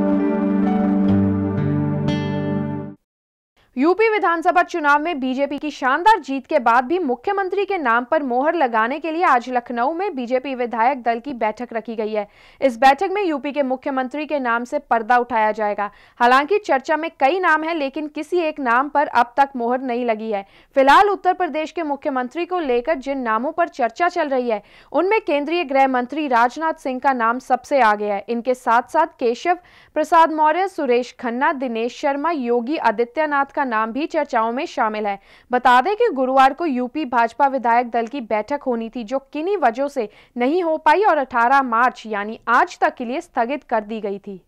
thank you UP विधानसभा चुनाव में BJP की शानदार जीत के बाद भी मुख्यमंत्री के नाम पर मोहर लगाने के लिए आज लखनऊ में बीजेपी विधायक दल की बैठक रखी गई है इस बैठक में यूपी के मुख्यमंत्री के नाम से पर्दा उठाया जाएगा हालांकि चर्चा में कई नाम हैं लेकिन किसी एक नाम पर अब तक मोहर नहीं लगी है फिलहाल उत्तर प्रदेश के मुख्यमंत्री को लेकर जिन नामों पर चर्चा चल रही है उनमें केंद्रीय गृह मंत्री राजनाथ सिंह का नाम सबसे आगे है इनके साथ साथ केशव प्रसाद मौर्य सुरेश खन्ना दिनेश शर्मा योगी आदित्यनाथ का नाम भी चर्चाओं में शामिल है बता दें कि गुरुवार को यूपी भाजपा विधायक दल की बैठक होनी थी जो किन्हीं वजह से नहीं हो पाई और 18 मार्च यानी आज तक के लिए स्थगित कर दी गई थी